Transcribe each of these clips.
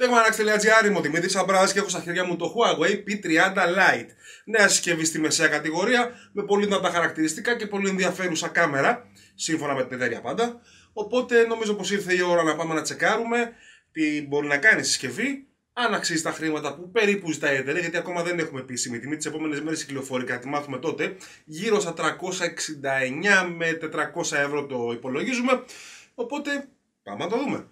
Techmanax.gr είμαι ο Δημήτρης Αμπράζης και έχω στα χέρια μου το Huawei P30 Lite. Νέα συσκευή στη μεσαία κατηγορία με πολύ δυνατά χαρακτηριστικά και πολύ ενδιαφέρουσα κάμερα, σύμφωνα με την εταιρεία πάντα. Οπότε νομίζω πως ήρθε η ώρα να πάμε να τσεκάρουμε τι μπορεί να κάνει η συσκευή, αν αξίζει τα χρήματα που περίπου ζητάει η εταιρεία, γιατί ακόμα δεν έχουμε επίσημη τιμή. Τις επόμενες μέρες κυκλοφορεί και τη μάθουμε τότε. Γύρω στα 369 με 400 ευρώ το υπολογίζουμε. Οπότε πάμε να το δούμε.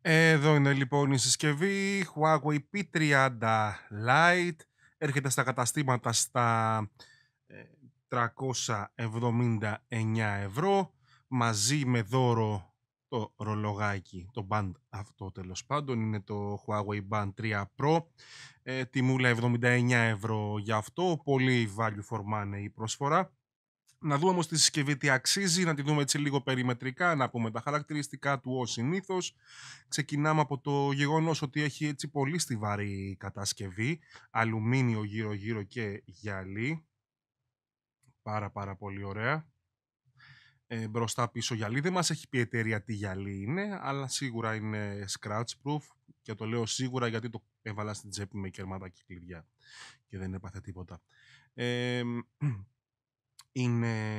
Εδώ είναι λοιπόν η συσκευή Huawei P30 Lite. Έρχεται στα καταστήματα στα 379 ε, ευρώ μαζί με δώρο το ρολογάκι, το band αυτό τέλος πάντων, είναι το Huawei Band 3 Pro, ε, τιμούλα 79 ευρώ για αυτό, πολύ value for money η προσφορά. Να δούμε όμως τη συσκευή τι αξίζει, να τη δούμε έτσι λίγο περιμετρικά, να πούμε τα χαρακτηριστικά του ως συνήθως. Ξεκινάμε από το γεγονός ότι έχει έτσι πολύ στιβαρή κατασκευή, αλουμίνιο γύρω γύρω και γυαλί. Πάρα πάρα πολύ ωραία ε, μπροστά πίσω γυαλί. Δεν μας έχει πει η εταιρεία τι γυαλί είναι, αλλά σίγουρα είναι scratch proof και το λέω σίγουρα γιατί το έβαλα στην τσέπη με κερμάτα και κλειδιά και δεν έπαθε τίποτα. Ε, είναι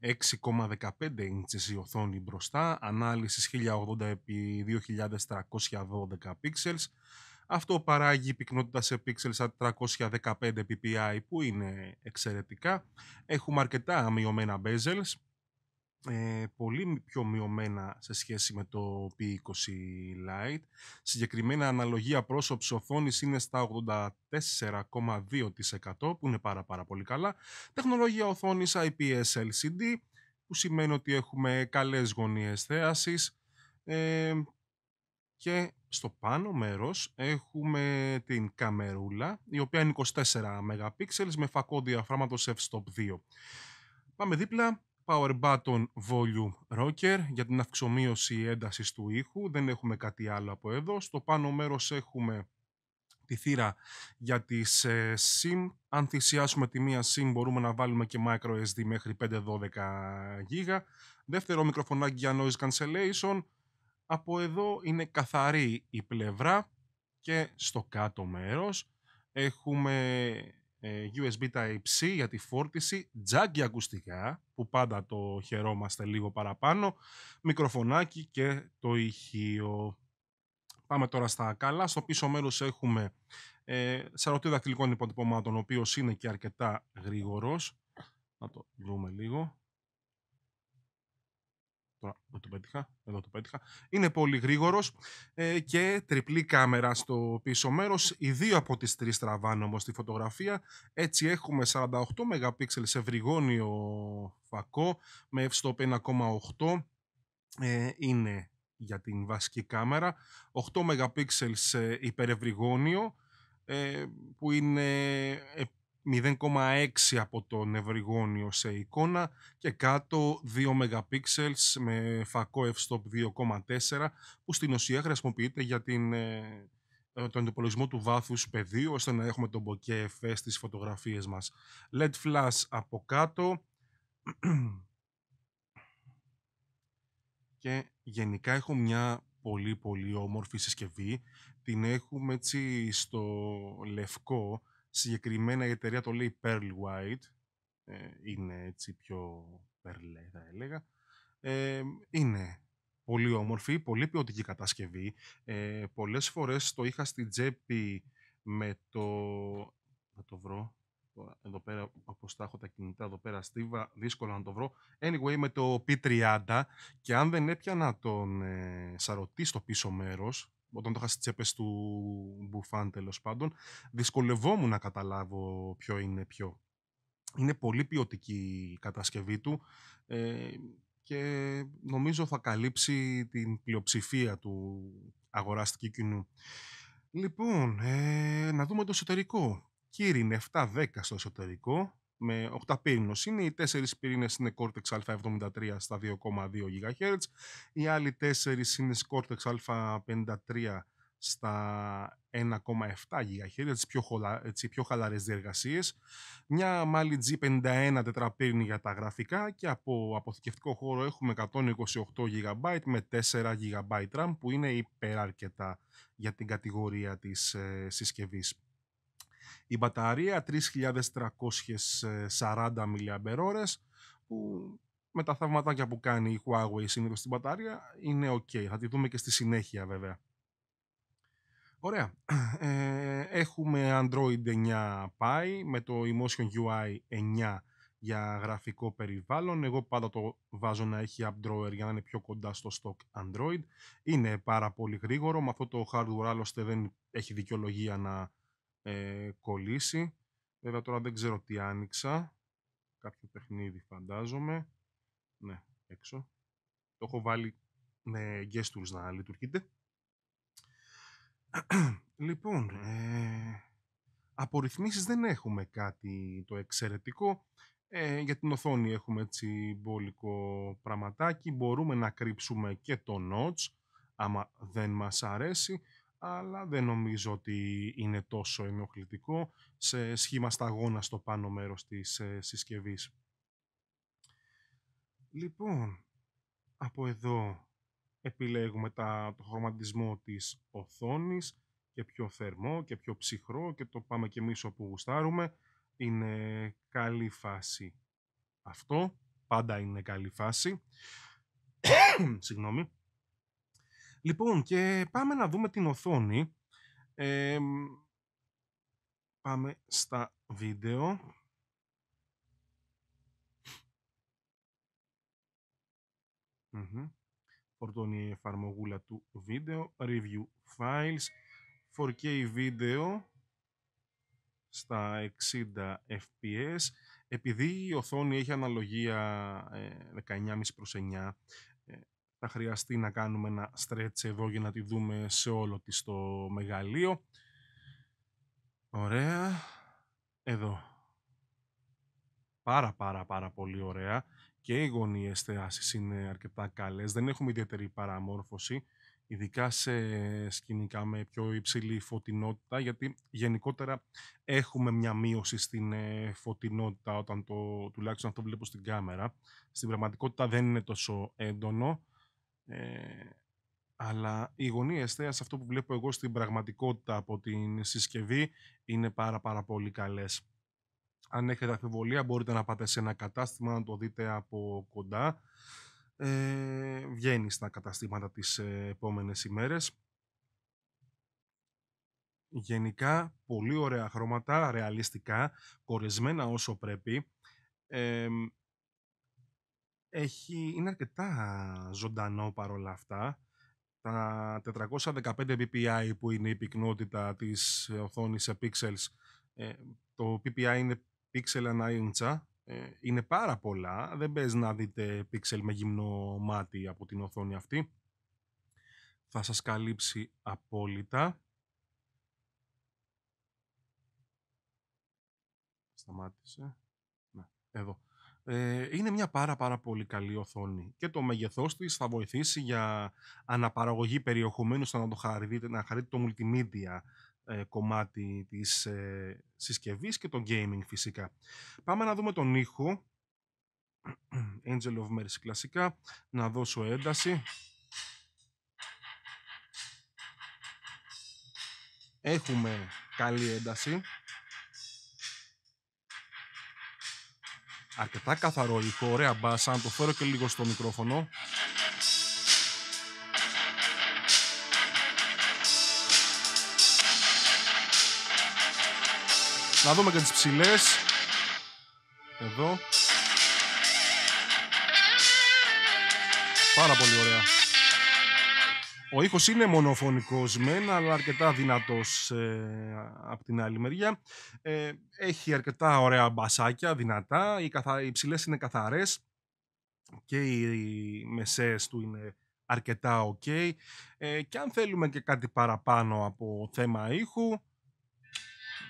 6,15 inches η οθόνη μπροστά, ανάλυσης 1080x2312 pixels. Αυτό παράγει πυκνότητα σε pixels σαν 315 ppi που είναι εξαιρετικά. Έχουμε αρκετά μειωμένα bezels, ε, πολύ πιο μειωμένα σε σχέση με το P20 Lite. Συγκεκριμένα αναλογία πρόσωψη οθόνης είναι στα 84,2% που είναι πάρα πάρα πολύ καλά. Τεχνολογία οθόνης IPS LCD που σημαίνει ότι έχουμε καλές γωνίες θέασης ε, και στο πάνω μέρος έχουμε την καμερούλα η οποία είναι 24 MP με φακο διαφραματος διαφράγματος f-stop 2. Πάμε δίπλα Power Button Volume Rocker για την αυξομοίωση έντασης του ήχου. Δεν έχουμε κάτι άλλο από εδώ. Στο πάνω μέρος έχουμε τη θύρα για τις SIM. Ε, Αν θυσιάσουμε τη μία SIM μπορούμε να βάλουμε και micro SD μέχρι 512 GB. Δεύτερο μικροφωνάκι για noise cancellation. Από εδώ είναι καθαρή η πλευρά και στο κάτω μέρος έχουμε ε, USB Type-C για τη φόρτιση, τζάκι ακουστικά, που πάντα το χαιρόμαστε λίγο παραπάνω, μικροφωνάκι και το ηχείο. Πάμε τώρα στα καλά. Στο πίσω μέρος έχουμε ε, σαρωτή δακτυλικών υποτυπωμάτων, ο οποίος είναι και αρκετά γρήγορος. Να το δούμε λίγο. Τώρα εδώ το πέτυχα. Εδώ το πέτυχα. Είναι πολύ γρήγορος ε, και τριπλή κάμερα στο πίσω μέρος, Οι δύο από τις τρεις τραβάνε όμως τη φωτογραφία. Έτσι έχουμε 48 MP σε βρυγόνιο φακό με f-stop 1,8. Ε, είναι για την βασική κάμερα. 8 MP υπερευρυγόνιο ε, που είναι ε, 0,6 από τον ευρυγόνιο σε εικόνα και κάτω 2 MP με φακό f-stop 2,4 που στην ουσία χρησιμοποιείται για την, ε, ε, τον υπολογισμό του βάθους πεδίου ώστε να έχουμε τον bokeh εφέ στις φωτογραφίες μας. LED flash από κάτω και γενικά έχω μια πολύ πολύ όμορφη συσκευή την έχουμε έτσι στο λευκό Συγκεκριμένα η εταιρεία το λέει Pearl White. Ε, είναι έτσι πιο περλέ θα έλεγα. Ε, είναι πολύ όμορφη, πολύ ποιοτική κατασκευή. Ε, πολλές φορές το είχα στην τσέπη με το... Να το βρω. Εδώ πέρα, όπως τα έχω τα κινητά εδώ πέρα στίβα, δύσκολο να το βρω. Anyway, με το P30 και αν δεν έπιανα τον ε, σαρωτή στο πίσω μέρος, όταν το είχα στις τσέπες του Μπουφάν τέλος πάντων, δυσκολευόμουν να καταλάβω ποιο είναι ποιο. Είναι πολύ ποιοτική η κατασκευή του ε, και νομίζω θα καλύψει την πλειοψηφία του αγοραστικού κοινού. Λοιπόν, ε, να δούμε το εσωτερικό. Κύριν 7-10 στο εσωτερικό, με 8 πύρινος είναι. Οι 4 πυρήνε είναι Cortex A73 στα 2,2 GHz. Οι άλλοι 4 είναι Cortex A53 στα 1,7 GHz, τις πιο, χολα, έτσι, πιο χαλαρές διεργασίες. Μια Mali G51 τετραπύρνη για τα γραφικά και από αποθηκευτικό χώρο έχουμε 128 GB με 4 GB RAM που είναι υπεράρκετα για την κατηγορία της ε, συσκευής η μπαταρία 3.340 mAh που με τα θαυματάκια που κάνει η Huawei συνήθως στην μπαταρία είναι ok. Θα τη δούμε και στη συνέχεια βέβαια. Ωραία. Ε, έχουμε Android 9 Pie με το Emotion UI 9 για γραφικό περιβάλλον. Εγώ πάντα το βάζω να έχει AppDrawer για να είναι πιο κοντά στο stock Android. Είναι πάρα πολύ γρήγορο. Με αυτό το hardware άλλωστε δεν έχει δικαιολογία να ε, κολλήσει. Βέβαια τώρα δεν ξέρω τι άνοιξα. Κάποιο παιχνίδι φαντάζομαι. Ναι, έξω. Το έχω βάλει με gestures να λειτουργείτε λοιπόν, ε, δεν έχουμε κάτι το εξαιρετικό. Ε, για την οθόνη έχουμε έτσι μπόλικο πραγματάκι. Μπορούμε να κρύψουμε και το notch, άμα δεν μας αρέσει αλλά δεν νομίζω ότι είναι τόσο ενοχλητικό σε σχήμα σταγόνα στο πάνω μέρος της ε, συσκευής. Λοιπόν, από εδώ επιλέγουμε τα, το χρωματισμό της οθόνης και πιο θερμό και πιο ψυχρό και το πάμε και εμείς όπου γουστάρουμε. Είναι καλή φάση αυτό. Πάντα είναι καλή φάση. Συγγνώμη. Λοιπόν, και πάμε να δούμε την οθόνη. πάμε στα βίντεο. η εφαρμογούλα του βίντεο. Review files. 4K βίντεο στα 60 fps. Επειδή η οθόνη έχει αναλογία 19,5 ε, προς θα χρειαστεί να κάνουμε ένα stretch εδώ για να τη δούμε σε όλο της το μεγαλείο. Ωραία. Εδώ. Πάρα πάρα πάρα πολύ ωραία. Και οι γωνίες θεάσεις είναι αρκετά καλές. Δεν έχουμε ιδιαίτερη παραμόρφωση, ειδικά σε σκηνικά με πιο υψηλή φωτεινότητα, γιατί γενικότερα έχουμε μια μείωση στην ε, φωτεινότητα όταν το, τουλάχιστον αυτό βλέπω στην κάμερα. Στην πραγματικότητα δεν είναι τόσο έντονο. Ε, αλλά η γωνία εστέας, αυτό που βλέπω εγώ στην πραγματικότητα από την συσκευή, είναι πάρα πάρα πολύ καλές. Αν έχετε αφιβολία μπορείτε να πάτε σε ένα κατάστημα, να το δείτε από κοντά. Ε, βγαίνει στα καταστήματα τις ε, επόμενες ημέρες. Γενικά, πολύ ωραία χρώματα, ρεαλιστικά, κορεσμένα όσο πρέπει. Ε, έχει, είναι αρκετά ζωντανό παρόλα αυτά. Τα 415 ppi που είναι η πυκνότητα της οθόνης σε pixels, ε, το ppi είναι pixel ανά ίντσα, ε, είναι πάρα πολλά. Δεν πες να δείτε pixel με γυμνό μάτι από την οθόνη αυτή. Θα σας καλύψει απόλυτα. Σταμάτησε. Να, εδώ. Ε, είναι μια πάρα πάρα πολύ καλή οθόνη και το μεγεθός της θα βοηθήσει για αναπαραγωγή περιεχομένου στο να το χαρείτε, να χαρείτε το multimedia ε, κομμάτι της ε, συσκευής και το gaming φυσικά. Πάμε να δούμε τον ήχο. Angel of Mercy κλασικά. Να δώσω ένταση. Έχουμε καλή ένταση. αρκετά καθαρό ήχο, ωραία μπάσα, να το φέρω και λίγο στο μικρόφωνο. Να δούμε και τις ψηλές. Εδώ. Πάρα πολύ ωραία. Ο ήχος είναι μονοφωνικός μεν, αλλά αρκετά δυνατός ε, από την άλλη μεριά. Ε, έχει αρκετά ωραία μπασάκια, δυνατά, οι, καθα... ψηλές είναι καθαρές και οι μεσαίες του είναι αρκετά ok. Ε, και αν θέλουμε και κάτι παραπάνω από θέμα ήχου...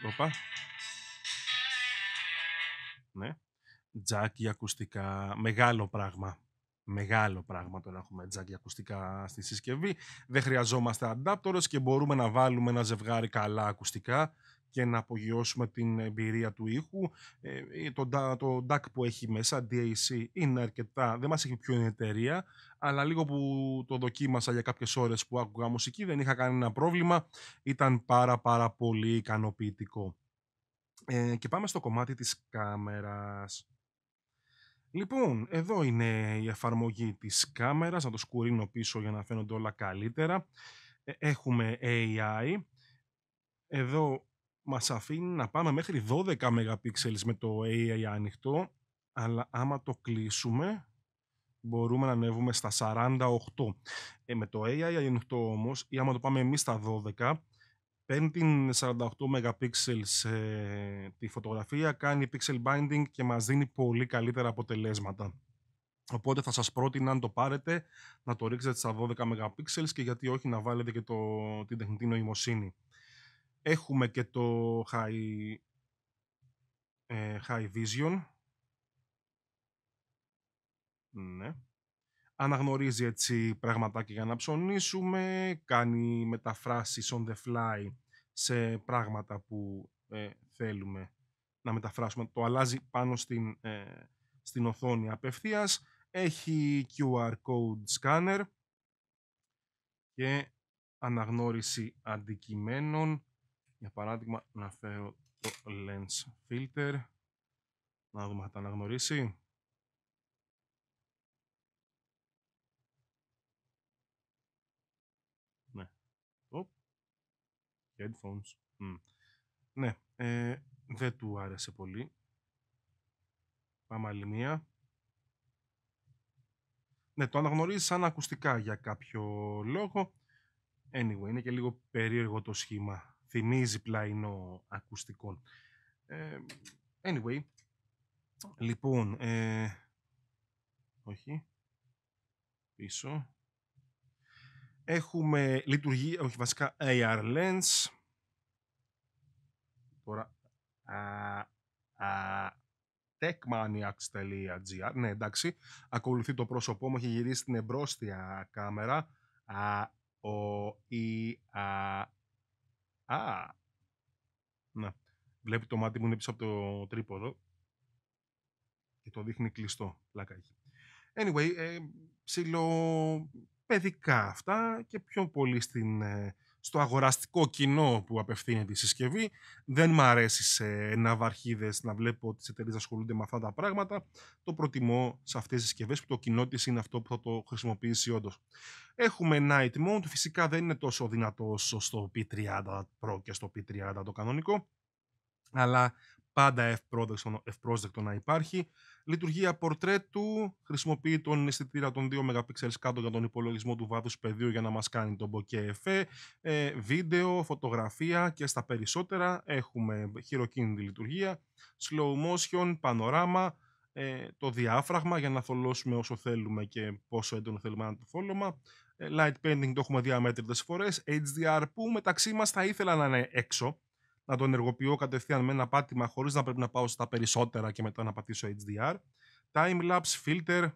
Οπα. Ναι. Τζάκι ακουστικά, μεγάλο πράγμα μεγάλο πράγμα το να έχουμε τζακ ακουστικά στη συσκευή. Δεν χρειαζόμαστε adapters και μπορούμε να βάλουμε ένα ζευγάρι καλά ακουστικά και να απογειώσουμε την εμπειρία του ήχου. Ε, το, το DAC που έχει μέσα, DAC, είναι αρκετά, δεν μας έχει πιο εταιρεία, αλλά λίγο που το δοκίμασα για κάποιες ώρες που άκουγα μουσική, δεν είχα κανένα πρόβλημα, ήταν πάρα πάρα πολύ ικανοποιητικό. Ε, και πάμε στο κομμάτι της κάμερας. Λοιπόν, εδώ είναι η εφαρμογή της κάμερας, να το σκουρίνω πίσω για να φαίνονται όλα καλύτερα. Ε, έχουμε AI. Εδώ μας αφήνει να πάμε μέχρι 12 MP με το AI ανοιχτό, αλλά άμα το κλείσουμε μπορούμε να ανέβουμε στα 48. Ε, με το AI ανοιχτό όμως, ή άμα το πάμε εμείς στα 12, Παίρνει την 48 MP σε τη φωτογραφία, κάνει pixel binding και μας δίνει πολύ καλύτερα αποτελέσματα. Οπότε θα σας πρότεινα αν το πάρετε να το ρίξετε στα 12 MP και γιατί όχι να βάλετε και το, την τεχνητή νοημοσύνη. Έχουμε και το high, ε, high vision. Ναι αναγνωρίζει έτσι πραγματάκια για να ψωνίσουμε, κάνει μεταφράσεις on the fly σε πράγματα που ε, θέλουμε να μεταφράσουμε. Το αλλάζει πάνω στην, ε, στην οθόνη απευθείας. Έχει QR code scanner και αναγνώριση αντικειμένων. Για παράδειγμα, να φέρω το lens filter. Να δούμε αν θα τα αναγνωρίσει. headphones. Ναι, ε, δεν του άρεσε πολύ. Πάμε άλλη μία. Ναι, το αναγνωρίζει σαν ακουστικά για κάποιο λόγο. Anyway, είναι και λίγο περίεργο το σχήμα. Θυμίζει πλαϊνό ακουστικών. Ε, anyway, λοιπόν, ε, όχι, πίσω, Έχουμε λειτουργεί, όχι βασικά, AR Lens. Τώρα, techmaniacs.gr, ναι εντάξει, ακολουθεί το πρόσωπό μου, έχει γυρίσει την εμπρόστια κάμερα. Α, ο, η, α, α, να, βλέπει το μάτι μου είναι πίσω από το τρίποδο και το δείχνει κλειστό, πλάκα έχει. Anyway, ε, παιδικά αυτά και πιο πολύ στην, ε, στο αγοραστικό κοινό που απευθύνεται η συσκευή. Δεν μ' αρέσει σε ναυαρχίδες να βλέπω ότι τις εταιρείες ασχολούνται με αυτά τα πράγματα. Το προτιμώ σε αυτές τις συσκευές που το κοινό της είναι αυτό που θα το χρησιμοποιήσει όντως. Έχουμε Night Mode, φυσικά δεν είναι τόσο δυνατό όσο στο P30 Pro και στο P30 το κανονικό, αλλά πάντα ευπρόσδεκτο, να υπάρχει. Λειτουργία πορτρέτου, χρησιμοποιεί τον αισθητήρα των 2 MP κάτω για τον υπολογισμό του βάθους πεδίου για να μας κάνει τον bokeh εφέ, ε, βίντεο, φωτογραφία και στα περισσότερα έχουμε χειροκίνητη λειτουργία, slow motion, πανοράμα, ε, το διάφραγμα για να θολώσουμε όσο θέλουμε και πόσο έντονο θέλουμε να το θόλωμα, ε, light painting το έχουμε διαμέτρητες φορές, HDR που μεταξύ μας θα ήθελα να είναι έξω, να το ενεργοποιώ κατευθείαν με ένα πάτημα χωρίς να πρέπει να πάω στα περισσότερα και μετά να πατήσω HDR. Timelapse, filter,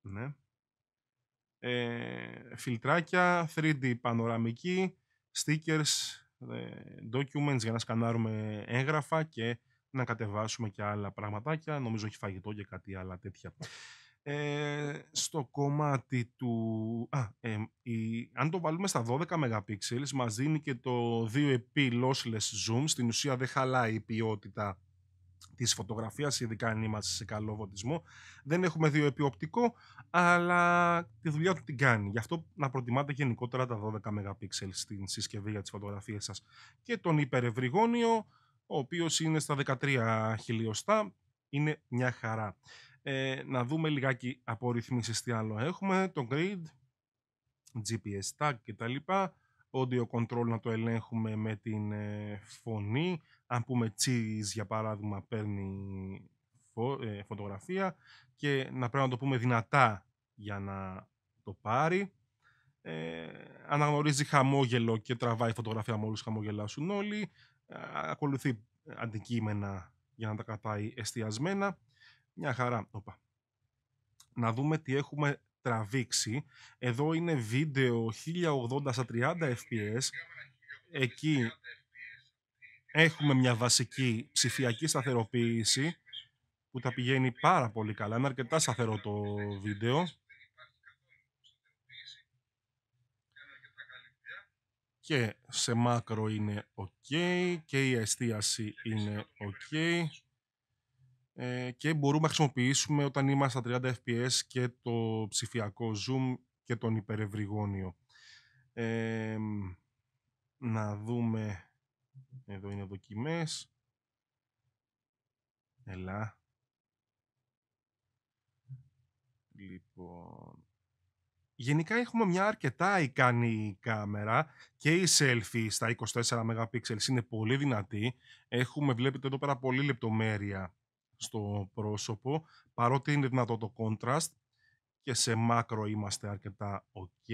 ναι. Ε, φιλτράκια, 3D πανοραμική, stickers, ε, documents για να σκανάρουμε έγγραφα και να κατεβάσουμε και άλλα πραγματάκια. Νομίζω έχει φαγητό και κάτι άλλα τέτοια ε, στο κομμάτι του... Α, ε, η, αν το βάλουμε στα 12 mp μας δίνει και το 2 x lossless zoom. Στην ουσία δεν χαλάει η ποιότητα της φωτογραφίας, ειδικά αν είμαστε σε καλό βοτισμό. Δεν έχουμε 2x οπτικό, αλλά τη δουλειά του την κάνει. Γι' αυτό να προτιμάτε γενικότερα τα 12 mp στην συσκευή για τις φωτογραφίες σας. Και τον υπερευρυγόνιο, ο οποίος είναι στα 13 χιλιοστά, είναι μια χαρά. Ε, να δούμε λιγάκι από ρυθμίσεις τι άλλο έχουμε, το grid, GPS tag κτλ. Audio control να το ελέγχουμε με την ε, φωνή. Αν πούμε cheese για παράδειγμα παίρνει ε, φωτογραφία και να πρέπει να το πούμε δυνατά για να το πάρει. αναγνωρίζει χαμόγελο και τραβάει φωτογραφία μόλις χαμογελάσουν όλοι. Ακολουθεί αντικείμενα για να τα κρατάει εστιασμένα μια χαρά. Οπα. Να δούμε τι έχουμε τραβήξει. Εδώ είναι βίντεο 1080 στα 30 fps. Εκεί έχουμε μια βασική ψηφιακή σταθεροποίηση που τα πηγαίνει πάρα πολύ καλά. Είναι αρκετά σταθερό το βίντεο. Και σε μάκρο είναι OK και η εστίαση είναι OK ε, και μπορούμε να χρησιμοποιήσουμε όταν είμαστε στα 30 fps και το ψηφιακό zoom και τον υπερευρυγόνιο. Ε, να δούμε, εδώ είναι δοκιμές. Ελά. Λοιπόν, Γενικά έχουμε μια αρκετά ικανή κάμερα και η selfie στα 24 MP είναι πολύ δυνατή. Έχουμε, βλέπετε εδώ πέρα, πολύ λεπτομέρεια στο πρόσωπο, παρότι είναι δυνατό το contrast και σε μάκρο είμαστε αρκετά ok.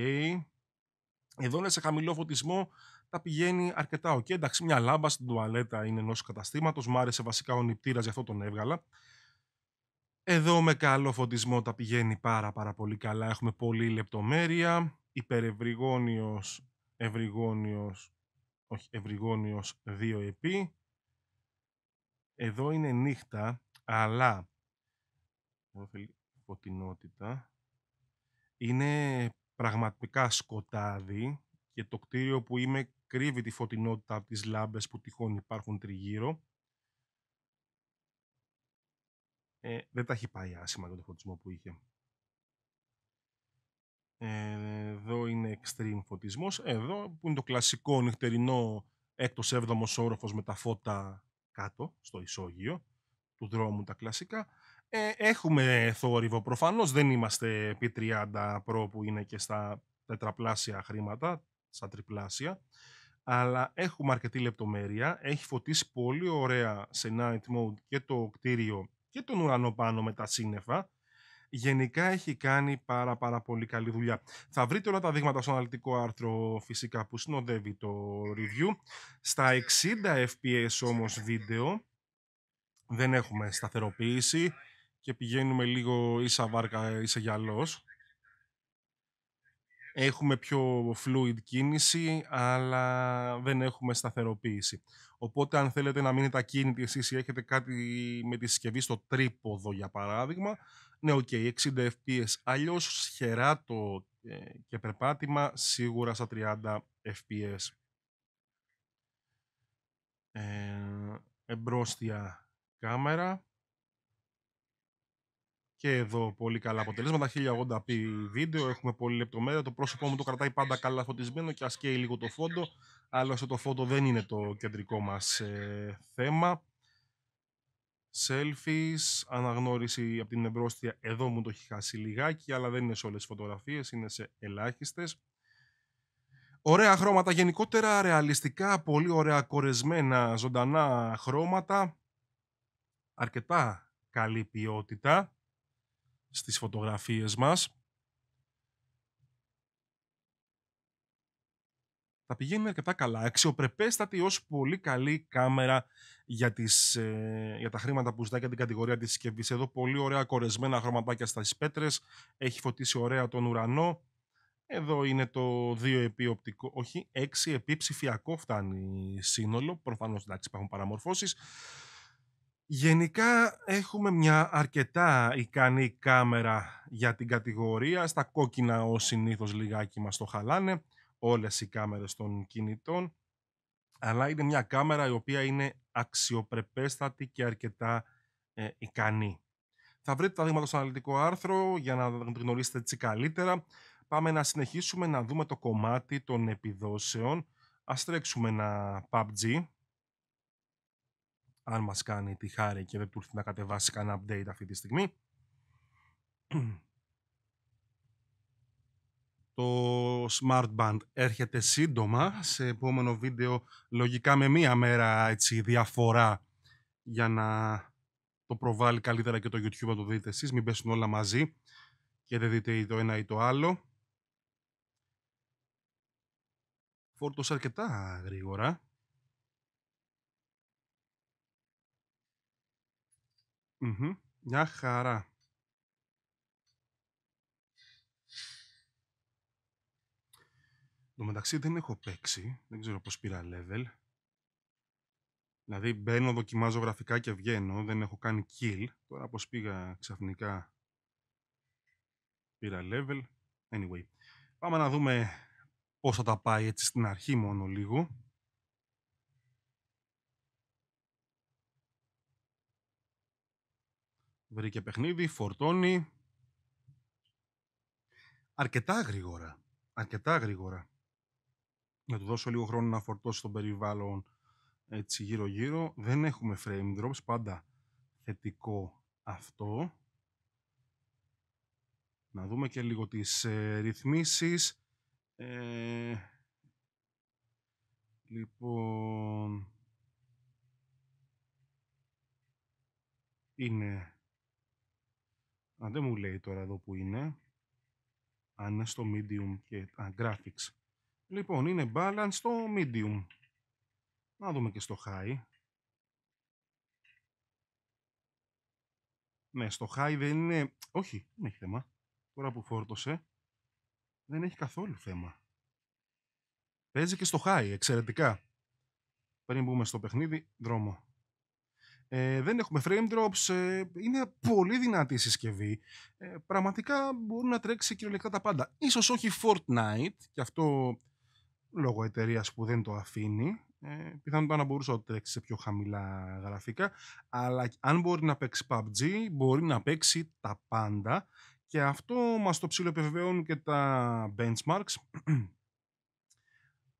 Εδώ είναι σε χαμηλό φωτισμό, τα πηγαίνει αρκετά ok. Εντάξει, μια λάμπα στην τουαλέτα είναι ενός καταστήματος. μου άρεσε βασικά ο νηπτήρας, γι' αυτό τον έβγαλα. Εδώ με καλό φωτισμό τα πηγαίνει πάρα πάρα πολύ καλά. Έχουμε πολλή λεπτομέρεια. Υπερευρυγόνιος, ευρυγόνιος, όχι ευρυγόνιος 2 επί. Εδώ είναι νύχτα, αλλά, μου θέλει φωτεινότητα, είναι πραγματικά σκοτάδι και το κτίριο που είμαι κρύβει τη φωτεινότητα από τις λάμπες που τυχόν υπάρχουν τριγύρω. Ε, δεν τα έχει πάει άσχημα το φωτισμό που είχε. εδώ είναι extreme φωτισμός. Εδώ που είναι το κλασικό νυχτερινό έκτος έβδομος όροφος με τα φώτα κάτω στο ισόγειο του δρόμου τα κλασικά. Ε, έχουμε θόρυβο προφανώς, δεν είμαστε P30 Pro που είναι και στα τετραπλάσια χρήματα, στα τριπλάσια, αλλά έχουμε αρκετή λεπτομέρεια, έχει φωτίσει πολύ ωραία σε night mode και το κτίριο και τον ουρανό πάνω με τα σύννεφα, γενικά έχει κάνει πάρα πάρα πολύ καλή δουλειά. Θα βρείτε όλα τα δείγματα στο αναλυτικό άρθρο φυσικά που συνοδεύει το review. Στα 60 fps όμως βίντεο δεν έχουμε σταθεροποίηση και πηγαίνουμε λίγο ίσα βάρκα, ίσα γυαλός. Έχουμε πιο fluid κίνηση, αλλά δεν έχουμε σταθεροποίηση. Οπότε, αν θέλετε να μείνετε ακίνητοι εσείς ή έχετε κάτι με τη συσκευή στο τρίποδο, για παράδειγμα, ναι, οκ, okay, 60 fps. Αλλιώς, το ε, και περπάτημα, σίγουρα στα 30 fps. Ε, εμπρόστια κάμερα. Και εδώ πολύ καλά αποτελέσματα. 1080p βίντεο, έχουμε πολύ λεπτομέρεια. Το πρόσωπό μου το κρατάει πάντα καλά φωτισμένο και ασκέει λίγο το φόντο. Άλλωστε το φόντο δεν είναι το κεντρικό μας ε, θέμα. Selfies, αναγνώριση από την εμπρόστια. Εδώ μου το έχει χάσει λιγάκι, αλλά δεν είναι σε όλες τις φωτογραφίες, είναι σε ελάχιστες. Ωραία χρώματα γενικότερα, ρεαλιστικά, πολύ ωραία κορεσμένα ζωντανά χρώματα αρκετά καλή ποιότητα στις φωτογραφίες μας. Τα πηγαίνει αρκετά καλά. Αξιοπρεπέστατη ως πολύ καλή κάμερα για, τις, ε, για τα χρήματα που ζητάει για την κατηγορία της συσκευής. Εδώ πολύ ωραία κορεσμένα χρωματάκια στα πέτρες. Έχει φωτίσει ωραία τον ουρανό. Εδώ είναι το 2 επί οπτικό, όχι, 6 επί ψηφιακό φτάνει σύνολο. Προφανώς εντάξει υπάρχουν παραμορφώσεις. Γενικά έχουμε μια αρκετά ικανή κάμερα για την κατηγορία. Στα κόκκινα όσοι συνήθως λιγάκι μας το χαλάνε όλες οι κάμερες των κινητών. Αλλά είναι μια κάμερα η οποία είναι αξιοπρεπέστατη και αρκετά ε, ικανή. Θα βρείτε τα δείγματα στο αναλυτικό άρθρο για να γνωρίσετε έτσι καλύτερα. Πάμε να συνεχίσουμε να δούμε το κομμάτι των επιδόσεων. Ας τρέξουμε ένα PUBG αν μας κάνει τη χάρη και δεν του έρθει να κατεβάσει κανένα update αυτή τη στιγμή. Το smartband έρχεται σύντομα σε επόμενο βίντεο, λογικά με μία μέρα έτσι, διαφορά για να το προβάλλει καλύτερα και το YouTube να το δείτε εσείς, μην πέσουν όλα μαζί και δεν δείτε ή το ένα ή το άλλο. Φόρτωσε αρκετά γρήγορα. mm Μια χαρά. Εν μεταξύ δεν έχω παίξει, δεν ξέρω πώς πήρα level. Δηλαδή μπαίνω, δοκιμάζω γραφικά και βγαίνω, δεν έχω κάνει kill. Τώρα πώς πήγα ξαφνικά πήρα level. Anyway, πάμε να δούμε πώς θα τα πάει έτσι στην αρχή μόνο λίγο. Βρήκε παιχνίδι, φορτώνει. Αρκετά γρήγορα. Αρκετά γρήγορα. Να του δώσω λίγο χρόνο να φορτώσει τον περιβάλλον έτσι γύρω γύρω. Δεν έχουμε frame drops, πάντα θετικό αυτό. Να δούμε και λίγο τις ε, ρυθμίσεις. Ε, λοιπόν... Είναι Α, δεν μου λέει τώρα εδώ που είναι. Αν είναι στο medium και α, graphics. Λοιπόν, είναι balance στο medium. Να δούμε και στο high. Ναι, στο high δεν είναι... Όχι, δεν έχει θέμα. Τώρα που φόρτωσε, δεν έχει καθόλου θέμα. Παίζει και στο high, εξαιρετικά. Πριν μπούμε στο παιχνίδι, δρόμο. Ε, δεν έχουμε frame drops. Ε, είναι πολύ δυνατή η συσκευή. Ε, πραγματικά μπορεί να τρέξει κυριολεκτά τα πάντα. Ίσως όχι Fortnite, και αυτό λόγω εταιρείας που δεν το αφήνει. Ε, πιθανότατα να μπορούσε να τρέξει σε πιο χαμηλά γραφικά. Αλλά αν μπορεί να παίξει PUBG, μπορεί να παίξει τα πάντα. Και αυτό μας το ψηλοεπιβεβαιώνουν και τα benchmarks.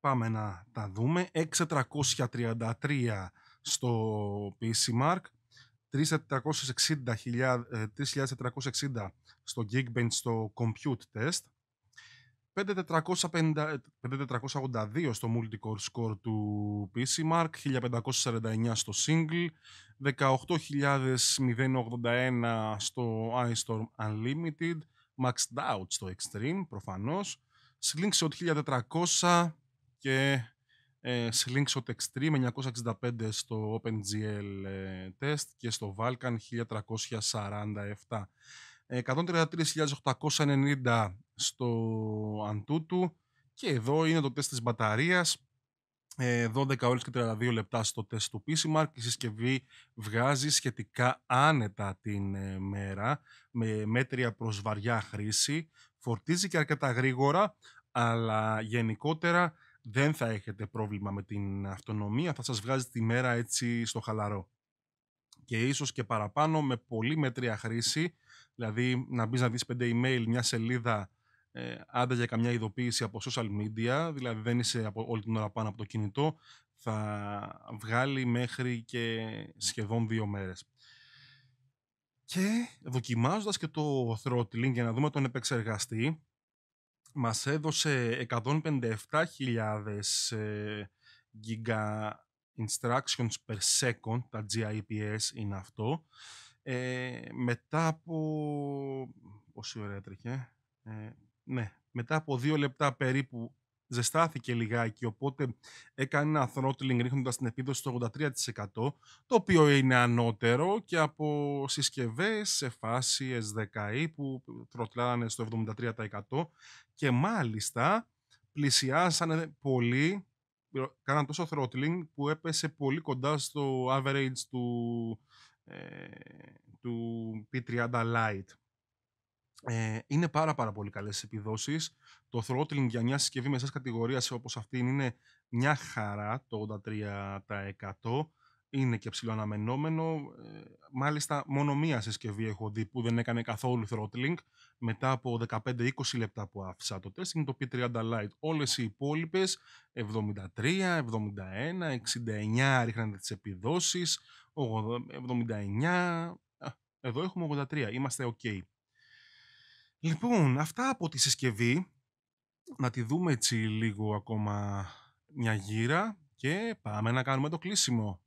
Πάμε να τα δούμε. 6.33 στο PC Mark, 3.460 στο Geekbench στο Compute Test, 5.482 στο Multicore Score του PC Mark, 1.549 στο Single, 18.081 στο iStorm Unlimited, Maxed Out στο Extreme προφανώς, Slingshot 1.400 και ε, Slingshot Extreme 965 στο OpenGL ε, test και στο Vulkan 1347. 133.890 ε, στο Antutu και εδώ είναι το τεστ της μπαταρίας 12 ώρες και 32 λεπτά στο τεστ του PCMark η συσκευή βγάζει σχετικά άνετα την μέρα με μέτρια προς βαριά χρήση φορτίζει και αρκετά γρήγορα αλλά γενικότερα δεν θα έχετε πρόβλημα με την αυτονομία, θα σας βγάζει τη μέρα έτσι στο χαλαρό. Και ίσως και παραπάνω με πολύ μετρία χρήση, δηλαδή να μπεις να δεις πέντε email, μια σελίδα, ε, άντα για καμιά ειδοποίηση από social media, δηλαδή δεν είσαι από όλη την ώρα πάνω από το κινητό, θα βγάλει μέχρι και σχεδόν δύο μέρες. Και δοκιμάζοντας και το throttling για να δούμε τον επεξεργαστή, μας έδωσε 157.000 giga ε, instructions per second, τα GIPS είναι αυτό. Ε, μετά από... πόση ώρα έτρεχε... Ε, ναι, μετά από δύο λεπτά περίπου ζεστάθηκε λιγάκι, οπότε έκανε ένα throttling ρίχνοντας την επίδοση στο 83%, το οποίο είναι ανώτερο και από συσκευές σε φάση 10 που τροτλάνε στο 73% και μάλιστα πλησιάσανε πολύ, ε, κάναν τόσο throttling που έπεσε πολύ κοντά στο average του, ε, του P30 Lite ε, είναι πάρα, πάρα πολύ καλές επιδόσεις. Το throttling για μια συσκευή μεσάς κατηγορίας όπως αυτή είναι μια χαρά, το 83%. Είναι και ψηλό αναμενόμενο. Ε, μάλιστα, μόνο μία συσκευή έχω δει που δεν έκανε καθόλου throttling μετά από 15-20 λεπτά που άφησα το είναι το P30 Lite. Όλες οι υπόλοιπες 73, 71, 69 ρίχναν τις επιδόσεις, 79, εδώ έχουμε 83, είμαστε ok. Λοιπόν, αυτά από τη συσκευή. Να τη δούμε έτσι λίγο ακόμα μια γύρα και πάμε να κάνουμε το κλείσιμο.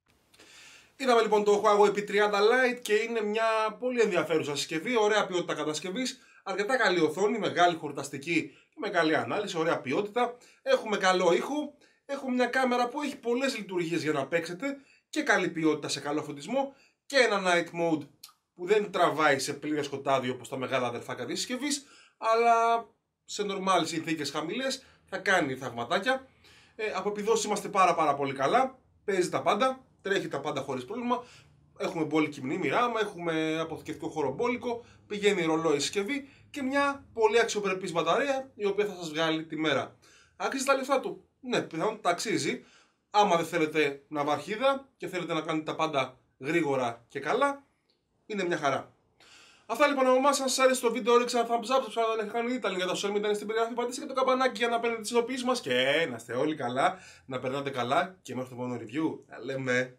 Είδαμε λοιπόν το Huawei P30 Lite και είναι μια πολύ ενδιαφέρουσα συσκευή, ωραία ποιότητα κατασκευής, αρκετά καλή οθόνη, μεγάλη χορταστική μεγάλη ανάλυση, ωραία ποιότητα. Έχουμε καλό ήχο, έχουμε μια κάμερα που έχει πολλές λειτουργίες για να παίξετε και καλή ποιότητα σε καλό φωτισμό και ένα night mode που δεν τραβάει σε πλήρες σκοτάδι όπως τα μεγάλα κατά τη συσκευής, αλλά σε νορμάλ συνθήκες χαμηλές θα κάνει θαυματάκια. Ε, από επιδόσεις είμαστε πάρα, πάρα πολύ καλά. Παίζει τα πάντα, τρέχει τα πάντα χωρίς πρόβλημα. Έχουμε μπόλικη μνήμη ράμα, έχουμε αποθηκευτικό χώρο μπόλικο, πηγαίνει ρολόι συσκευή και μια πολύ αξιοπρεπής μπαταρία η οποία θα σας βγάλει τη μέρα. Άξιζε τα λεφτά του. Ναι, πιθανόν τα αξίζει. Άμα δεν θέλετε να βαρχίδα και θέλετε να κάνετε τα πάντα γρήγορα και καλά, είναι μια χαρά. Αυτά λοιπόν από εμάς. Αν σας άρεσε το βίντεο, ένα thumbs up. να αν κάνει τα για τα στην περιγραφή. Πατήστε και το καμπανάκι για να παίρνετε τις ειδοποιήσεις μας. Και να είστε όλοι καλά, να περνάτε καλά. Και μέχρι το επόμενο review, λέμε.